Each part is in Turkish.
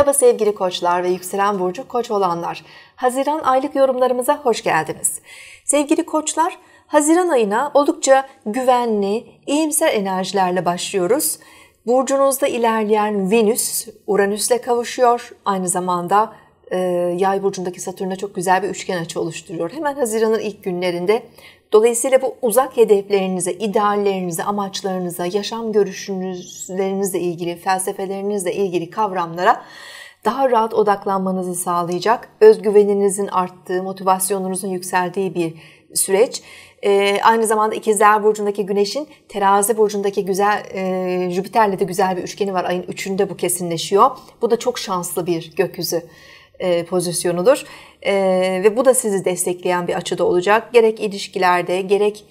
Merhaba sevgili koçlar ve yükselen burcu koç olanlar. Haziran aylık yorumlarımıza hoş geldiniz. Sevgili koçlar, Haziran ayına oldukça güvenli, iyimser enerjilerle başlıyoruz. Burcunuzda ilerleyen Venüs, Uranüs'le kavuşuyor. Aynı zamanda e, yay burcundaki Satürn'e çok güzel bir üçgen açı oluşturuyor. Hemen Haziran'ın ilk günlerinde. Dolayısıyla bu uzak hedeflerinize, ideallerinize, amaçlarınıza, yaşam görüşünüzlerinizle ilgili, felsefelerinizle ilgili kavramlara daha rahat odaklanmanızı sağlayacak, özgüveninizin arttığı, motivasyonunuzun yükseldiği bir süreç. E, aynı zamanda İkizler Burcu'ndaki Güneş'in terazi burcundaki güzel e, Jüpiter'le de güzel bir üçgeni var. Ayın üçünde bu kesinleşiyor. Bu da çok şanslı bir gökyüzü e, pozisyonudur. E, ve bu da sizi destekleyen bir açıda olacak. Gerek ilişkilerde gerek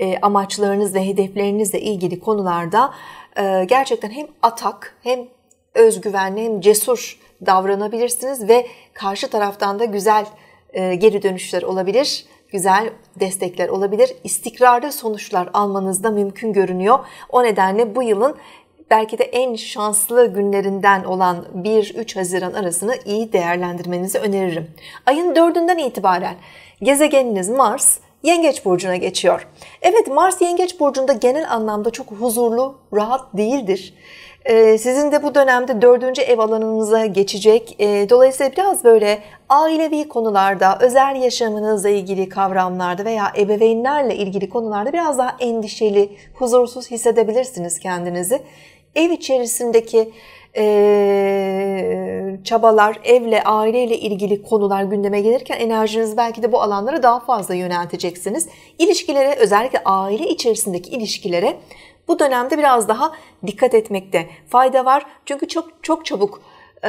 e, amaçlarınızla, hedeflerinizle ilgili konularda e, gerçekten hem atak hem özgüvenli hem cesur davranabilirsiniz ve karşı taraftan da güzel e, geri dönüşler olabilir, güzel destekler olabilir. İstikrarlı sonuçlar almanız da mümkün görünüyor. O nedenle bu yılın belki de en şanslı günlerinden olan 1-3 Haziran arasını iyi değerlendirmenizi öneririm. Ayın 4'ünden itibaren gezegeniniz Mars Yengeç burcuna geçiyor. Evet Mars Yengeç burcunda genel anlamda çok huzurlu, rahat değildir. Ee, sizin de bu dönemde dördüncü ev alanınıza geçecek. Ee, dolayısıyla biraz böyle ailevi konularda, özel yaşamınızla ilgili kavramlarda veya ebeveynlerle ilgili konularda biraz daha endişeli, huzursuz hissedebilirsiniz kendinizi. Ev içerisindeki e, çabalar, evle, aileyle ilgili konular gündeme gelirken enerjiniz belki de bu alanlara daha fazla yönelteceksiniz. İlişkilere, özellikle aile içerisindeki ilişkilere bu dönemde biraz daha dikkat etmekte fayda var. Çünkü çok çok çabuk e,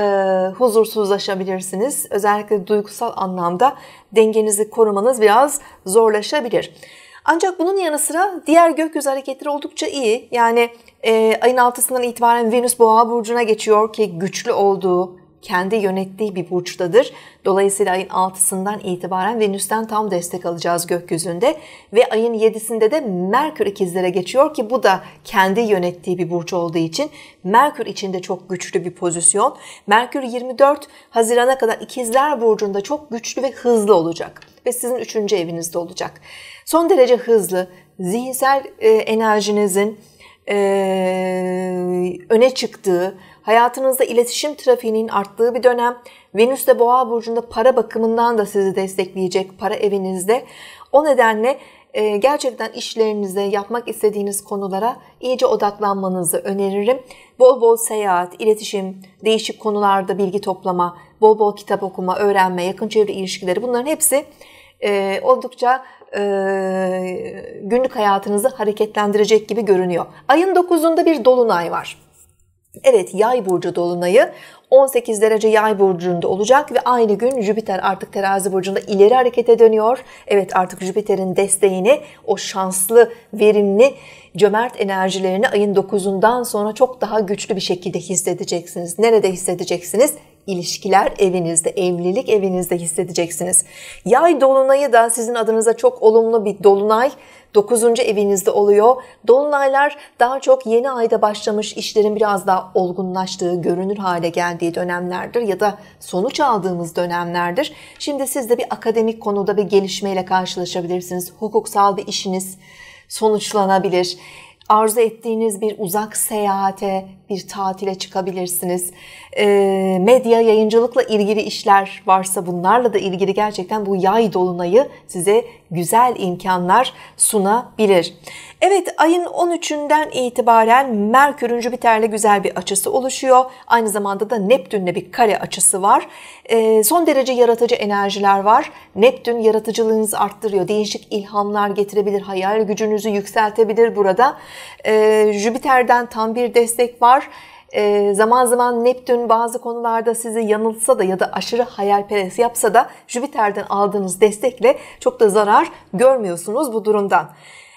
huzursuzlaşabilirsiniz. Özellikle duygusal anlamda dengenizi korumanız biraz zorlaşabilir. Ancak bunun yanı sıra diğer gökyüzü hareketleri oldukça iyi. Yani e, ayın altısından itibaren Venüs Boğa burcuna geçiyor ki güçlü olduğu kendi yönettiği bir burçtadır. Dolayısıyla ayın 6'sından itibaren Venüs'ten tam destek alacağız gökyüzünde ve ayın 7'sinde de Merkür ikizlere geçiyor ki bu da kendi yönettiği bir burç olduğu için Merkür içinde çok güçlü bir pozisyon. Merkür 24 Haziran'a kadar ikizler burcunda çok güçlü ve hızlı olacak ve sizin 3. evinizde olacak. Son derece hızlı, zihinsel e, enerjinizin e, öne çıktığı, hayatınızda iletişim trafiğinin arttığı bir dönem. Venüs de Boğa burcunda para bakımından da sizi destekleyecek para evinizde. O nedenle e, gerçekten işlerinize, yapmak istediğiniz konulara iyice odaklanmanızı öneririm. Bol bol seyahat, iletişim, değişik konularda bilgi toplama, bol bol kitap okuma, öğrenme, yakın çevre ilişkileri bunların hepsi e, oldukça e, günlük hayatınızı hareketlendirecek gibi görünüyor. Ayın 9'unda bir dolunay var. Evet yay burcu dolunayı 18 derece yay burcunda olacak ve aynı gün Jüpiter artık terazi burcunda ileri harekete dönüyor. Evet artık Jüpiter'in desteğini o şanslı, verimli, cömert enerjilerini ayın 9'undan sonra çok daha güçlü bir şekilde hissedeceksiniz. Nerede hissedeceksiniz? ilişkiler evinizde, evlilik evinizde hissedeceksiniz. Yay dolunayı da sizin adınıza çok olumlu bir dolunay. 9. evinizde oluyor. Dolunaylar daha çok yeni ayda başlamış işlerin biraz daha olgunlaştığı, görünür hale geldiği dönemlerdir ya da sonuç aldığımız dönemlerdir. Şimdi siz de bir akademik konuda bir gelişmeyle karşılaşabilirsiniz. Hukuksal bir işiniz sonuçlanabilir. Arzu ettiğiniz bir uzak seyahate, bir tatile çıkabilirsiniz. E, medya yayıncılıkla ilgili işler varsa bunlarla da ilgili gerçekten bu yay dolunayı size güzel imkanlar sunabilir. Evet ayın 13'ünden itibaren Merkür'ün Jüpiter'le güzel bir açısı oluşuyor. Aynı zamanda da Neptün'le bir kare açısı var. E, son derece yaratıcı enerjiler var. Neptün yaratıcılığınızı arttırıyor. Değişik ilhamlar getirebilir. Hayal gücünüzü yükseltebilir burada. E, Jüpiter'den tam bir destek var var. E, zaman zaman Neptün bazı konularda sizi yanıltsa da ya da aşırı hayalperest yapsa da Jüpiter'den aldığınız destekle çok da zarar görmüyorsunuz bu durumdan.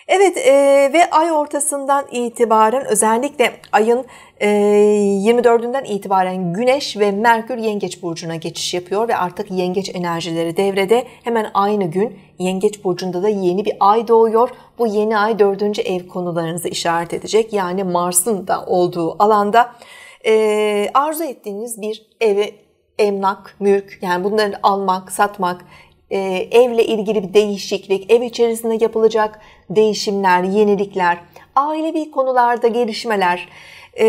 Evet e, ve ay ortasından itibaren özellikle ayın e, 24'ünden itibaren Güneş ve Merkür Yengeç Burcu'na geçiş yapıyor ve artık Yengeç enerjileri devrede. Hemen aynı gün Yengeç Burcu'nda da yeni bir ay doğuyor. Bu yeni ay 4. ev konularınızı işaret edecek. Yani Mars'ın da olduğu alanda e, arzu ettiğiniz bir evi emlak, mülk yani bunları almak, satmak e, evle ilgili bir değişiklik, ev içerisinde yapılacak değişimler, yenilikler ailevi konularda gelişmeler, e,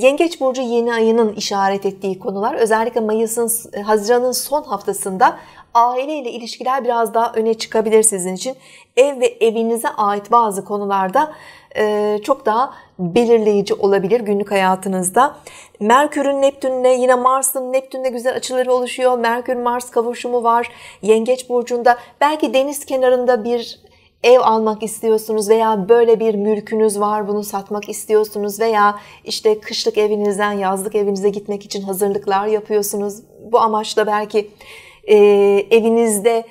Yengeç Burcu yeni ayının işaret ettiği konular özellikle Mayıs'ın, e, Haziran'ın son haftasında aile ile ilişkiler biraz daha öne çıkabilir sizin için. Ev ve evinize ait bazı konularda e, çok daha belirleyici olabilir günlük hayatınızda. Merkür'ün Neptün'le yine Mars'ın Neptün'le güzel açıları oluşuyor. Merkür-Mars kavuşumu var. Yengeç burcunda belki deniz kenarında bir ev almak istiyorsunuz veya böyle bir mülkünüz var bunu satmak istiyorsunuz veya işte kışlık evinizden yazlık evinize gitmek için hazırlıklar yapıyorsunuz. Bu amaçla belki e, evinizde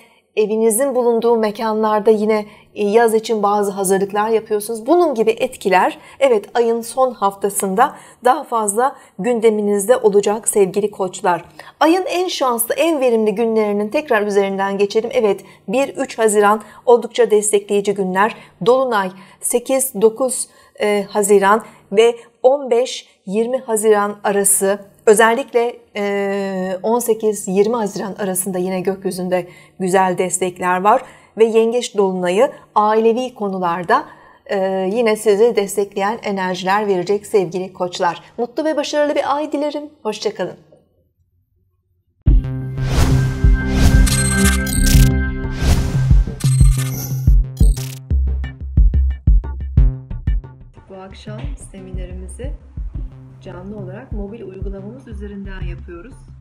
evinizin bulunduğu mekanlarda yine e, yaz için bazı hazırlıklar yapıyorsunuz. Bunun gibi etkiler evet ayın son haftasında daha fazla gündeminizde olacak sevgili koçlar. Ayın en şanslı, en verimli günlerinin tekrar üzerinden geçelim. Evet 1-3 Haziran oldukça destekleyici günler. Dolunay 8-9 e, Haziran ve 15-20 Haziran arası Özellikle 18-20 Haziran arasında yine gökyüzünde güzel destekler var ve Yengeç Dolunay'ı ailevi konularda yine sizi destekleyen enerjiler verecek sevgili koçlar. Mutlu ve başarılı bir ay dilerim. Hoşçakalın. Bu akşam seminerimizi canlı olarak mobil uygulamamız üzerinden yapıyoruz.